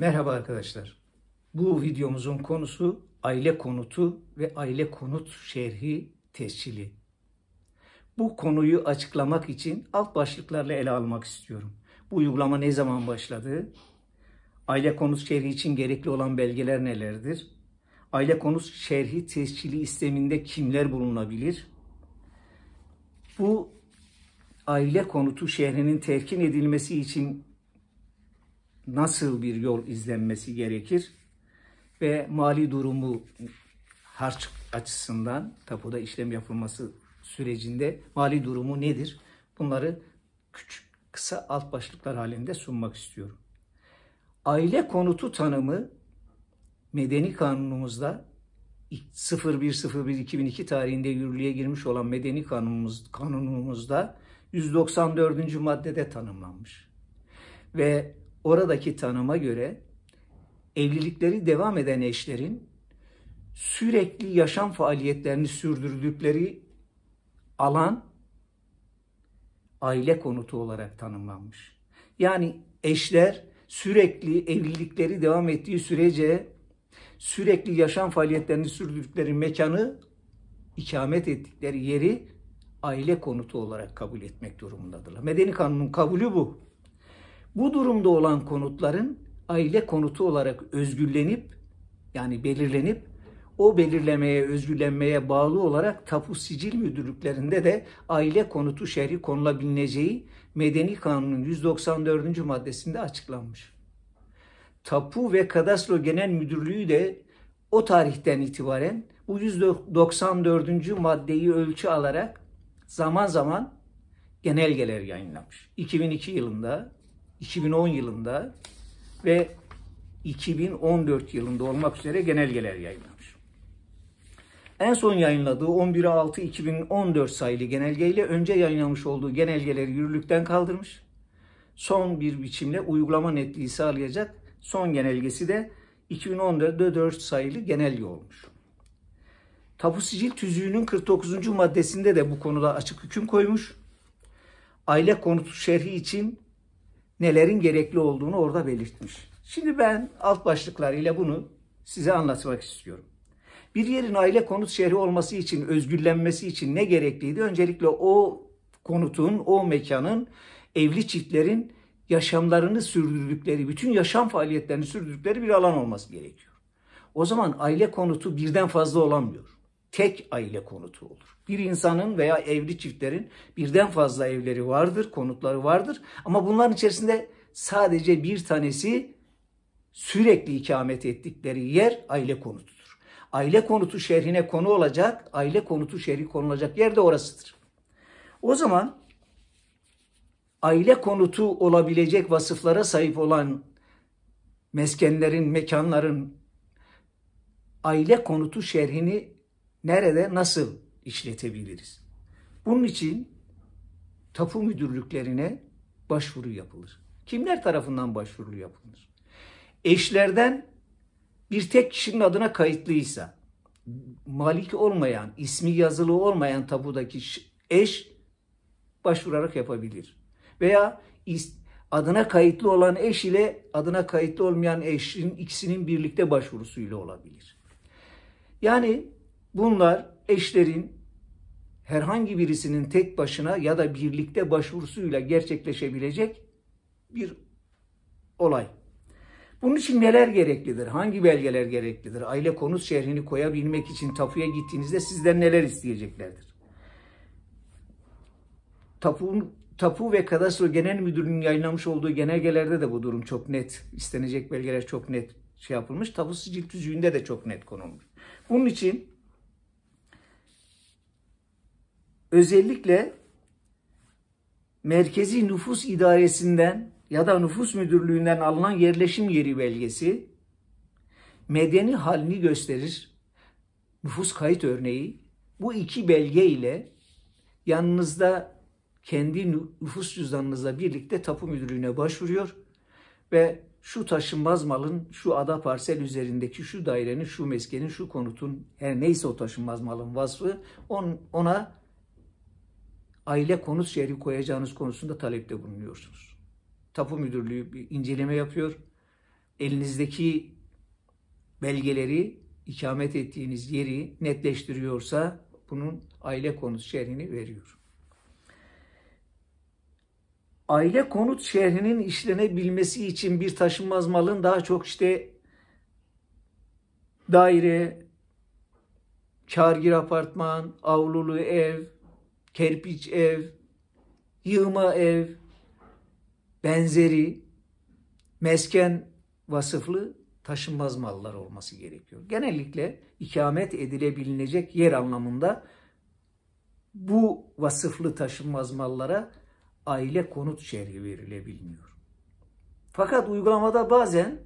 Merhaba arkadaşlar. Bu videomuzun konusu aile konutu ve aile konut şerhi tescili. Bu konuyu açıklamak için alt başlıklarla ele almak istiyorum. Bu uygulama ne zaman başladı? Aile konut şerhi için gerekli olan belgeler nelerdir? Aile konut şerhi tescili isteminde kimler bulunabilir? Bu aile konutu şehrinin terkin edilmesi için nasıl bir yol izlenmesi gerekir ve mali durumu harç açısından tapuda işlem yapılması sürecinde mali durumu nedir? Bunları küçük kısa alt başlıklar halinde sunmak istiyorum. Aile konutu tanımı medeni kanunumuzda 01.01.2002 tarihinde yürürlüğe girmiş olan medeni kanunumuz, kanunumuzda 194. maddede tanımlanmış. Ve oradaki tanıma göre evlilikleri devam eden eşlerin sürekli yaşam faaliyetlerini sürdürdükleri alan aile konutu olarak tanımlanmış. Yani eşler sürekli evlilikleri devam ettiği sürece sürekli yaşam faaliyetlerini sürdürdükleri mekanı ikamet ettikleri yeri aile konutu olarak kabul etmek durumundadırlar. Medeni kanunun kabulü bu. Bu durumda olan konutların aile konutu olarak özgürlenip yani belirlenip o belirlemeye, özgürlenmeye bağlı olarak tapu sicil müdürlüklerinde de aile konutu şerhi konulabileceği Medeni Kanun'un 194. maddesinde açıklanmış. Tapu ve Kadastro Genel Müdürlüğü de o tarihten itibaren bu 194. maddeyi ölçü alarak zaman zaman genelgeler yayınlamış. 2002 yılında 2010 yılında ve 2014 yılında olmak üzere genelgeler yayınlamış. En son yayınladığı 11'e 2014 sayılı genelgeyle önce yayınlamış olduğu genelgeleri yürürlükten kaldırmış. Son bir biçimle uygulama netliği sağlayacak son genelgesi de 2014 4 sayılı genelge olmuş. Tapu sicil tüzüğünün 49. maddesinde de bu konuda açık hüküm koymuş. Aile konutu şerhi için nelerin gerekli olduğunu orada belirtmiş. Şimdi ben alt başlıklarıyla bunu size anlatmak istiyorum. Bir yerin aile konut şehri olması için, özgürlenmesi için ne gerekliydi? Öncelikle o konutun, o mekanın, evli çiftlerin yaşamlarını sürdürdükleri, bütün yaşam faaliyetlerini sürdürdükleri bir alan olması gerekiyor. O zaman aile konutu birden fazla olamıyor tek aile konutu olur. Bir insanın veya evli çiftlerin birden fazla evleri vardır, konutları vardır ama bunların içerisinde sadece bir tanesi sürekli ikamet ettikleri yer aile konutudur. Aile konutu şerhine konu olacak, aile konutu şerhi konulacak yer de orasıdır. O zaman aile konutu olabilecek vasıflara sahip olan meskenlerin, mekanların aile konutu şerhini nerede, nasıl işletebiliriz? Bunun için tapu müdürlüklerine başvuru yapılır. Kimler tarafından başvuru yapılır? Eşlerden bir tek kişinin adına kayıtlıysa, malik olmayan, ismi yazılı olmayan tapudaki eş başvurarak yapabilir. Veya adına kayıtlı olan eş ile adına kayıtlı olmayan eşin ikisinin birlikte başvurusuyla olabilir. Yani Bunlar eşlerin herhangi birisinin tek başına ya da birlikte başvurusuyla gerçekleşebilecek bir olay. Bunun için neler gereklidir? Hangi belgeler gereklidir? Aile konut şerhini koyabilmek için tapuya gittiğinizde sizden neler isteyeceklerdir? Tapu, tapu ve Kadastro Genel müdürünün yayınlamış olduğu genelgelerde de bu durum çok net. İstenecek belgeler çok net şey yapılmış. Tapu sicil tüzüğünde de çok net konulmuş. Bunun için özellikle merkezi nüfus idaresinden ya da nüfus müdürlüğünden alınan yerleşim yeri belgesi medeni halini gösterir. Nüfus kayıt örneği bu iki belge ile yanınızda kendi nüfus cüzdanınızla birlikte tapu müdürlüğüne başvuruyor ve şu taşınmaz malın şu ada parsel üzerindeki şu dairenin, şu meskenin, şu konutun her neyse o taşınmaz malın vasfı on, ona aile konut şehri koyacağınız konusunda talepte bulunuyorsunuz. Tapu Müdürlüğü bir inceleme yapıyor. Elinizdeki belgeleri ikamet ettiğiniz yeri netleştiriyorsa bunun aile konut şerhini veriyor. Aile konut şerhinin işlenebilmesi için bir taşınmaz malın daha çok işte daire, kargir apartman, avlulu ev, kerpiç ev, yığma ev, benzeri mesken vasıflı taşınmaz mallar olması gerekiyor. Genellikle ikamet edilebilecek yer anlamında bu vasıflı taşınmaz mallara aile konut şerhi verilebilmiyor. Fakat uygulamada bazen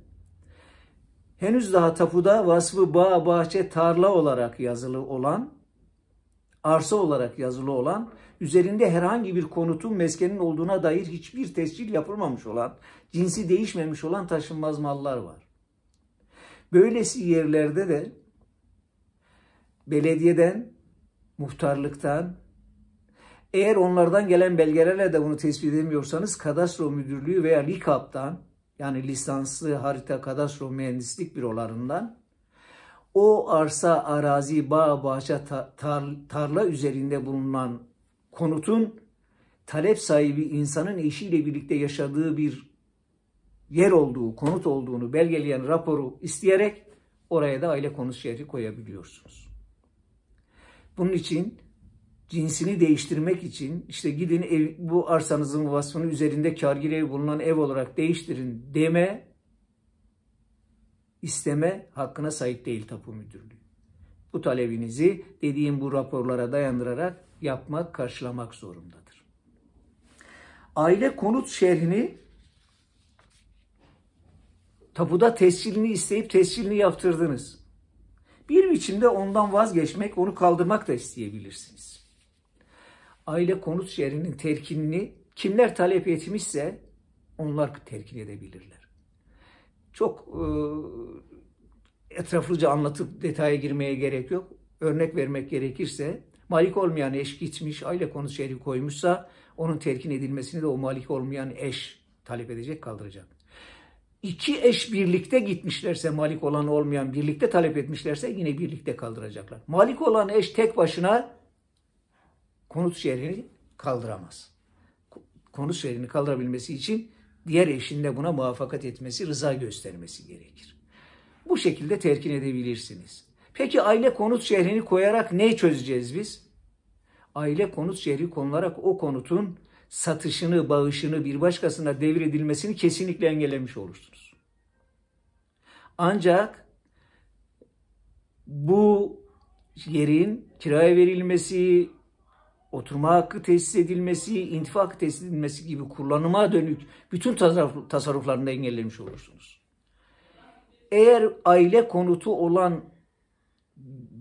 henüz daha tapuda vasfı bağ, bahçe, tarla olarak yazılı olan arsa olarak yazılı olan, üzerinde herhangi bir konutun meskenin olduğuna dair hiçbir tescil yapılmamış olan, cinsi değişmemiş olan taşınmaz mallar var. Böylesi yerlerde de belediyeden, muhtarlıktan, eğer onlardan gelen belgelerle de bunu tespit edemiyorsanız kadastro müdürlüğü veya LİKAP'tan yani lisanslı harita kadastro mühendislik bürolarından o arsa, arazi, bağ, bahçe, tar, tarla üzerinde bulunan konutun talep sahibi insanın eşiyle birlikte yaşadığı bir yer olduğu, konut olduğunu belgeleyen raporu isteyerek oraya da aile konut şehri koyabiliyorsunuz. Bunun için cinsini değiştirmek için işte gidin ev, bu arsanızın vasfını üzerinde kargile bulunan ev olarak değiştirin deme isteme hakkına sahip değil tapu müdürlüğü. Bu talebinizi dediğim bu raporlara dayandırarak yapmak, karşılamak zorundadır. Aile konut şerhini tapuda tescilini isteyip tescilini yaptırdınız. Bir biçimde ondan vazgeçmek, onu kaldırmak da isteyebilirsiniz. Aile konut şehrinin terkinini kimler talep etmişse onlar terkin edebilirler çok e, etraflıca anlatıp detaya girmeye gerek yok. Örnek vermek gerekirse malik olmayan eş gitmiş, aile konu şerhi koymuşsa onun terkin edilmesini de o malik olmayan eş talep edecek, kaldıracak. İki eş birlikte gitmişlerse malik olan olmayan birlikte talep etmişlerse yine birlikte kaldıracaklar. Malik olan eş tek başına konut yerini kaldıramaz. Konut yerini kaldırabilmesi için diğer eşinde buna muvaffakat etmesi, rıza göstermesi gerekir. Bu şekilde terkin edebilirsiniz. Peki aile konut şehrini koyarak ne çözeceğiz biz? Aile konut şehri konularak o konutun satışını, bağışını bir başkasına devredilmesini kesinlikle engellemiş olursunuz. Ancak bu yerin kiraya verilmesi, oturma hakkı tesis edilmesi, intifa hakkı tesis edilmesi gibi kullanıma dönük bütün tasarruf, tasarruflarını engellemiş olursunuz. Eğer aile konutu olan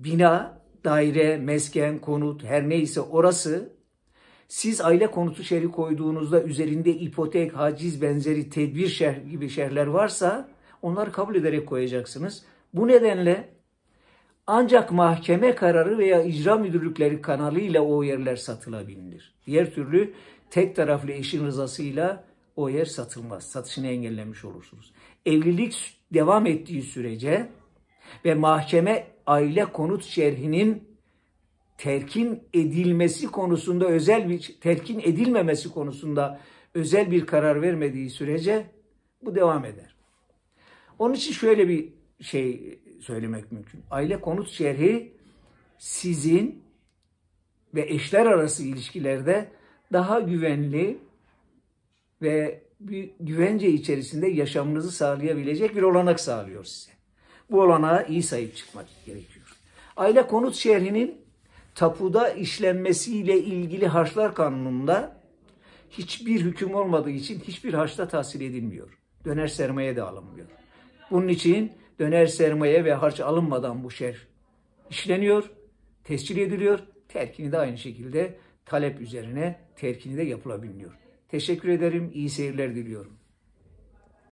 bina, daire, mesken, konut her neyse orası siz aile konutu şerhi koyduğunuzda üzerinde ipotek, haciz benzeri tedbir şerh gibi şerhler varsa onları kabul ederek koyacaksınız. Bu nedenle ancak mahkeme kararı veya icra müdürlükleri kanalıyla o yerler satılabilir. Diğer türlü tek taraflı eşin rızasıyla o yer satılmaz. Satışını engellemiş olursunuz. Evlilik devam ettiği sürece ve mahkeme aile konut şerhinin terkin edilmesi konusunda özel bir terkin edilmemesi konusunda özel bir karar vermediği sürece bu devam eder. Onun için şöyle bir şey söylemek mümkün. Aile konut şerhi sizin ve eşler arası ilişkilerde daha güvenli ve bir güvence içerisinde yaşamınızı sağlayabilecek bir olanak sağlıyor size. Bu olanağa iyi sahip çıkmak gerekiyor. Aile konut şerhinin tapuda işlenmesiyle ilgili harçlar kanununda hiçbir hüküm olmadığı için hiçbir harçta tahsil edilmiyor. Döner sermaye de alınmıyor. Bunun için döner sermaye ve harç alınmadan bu şer işleniyor, tescil ediliyor. Terkini de aynı şekilde talep üzerine terkini de yapılabiliyor. Teşekkür ederim, iyi seyirler diliyorum.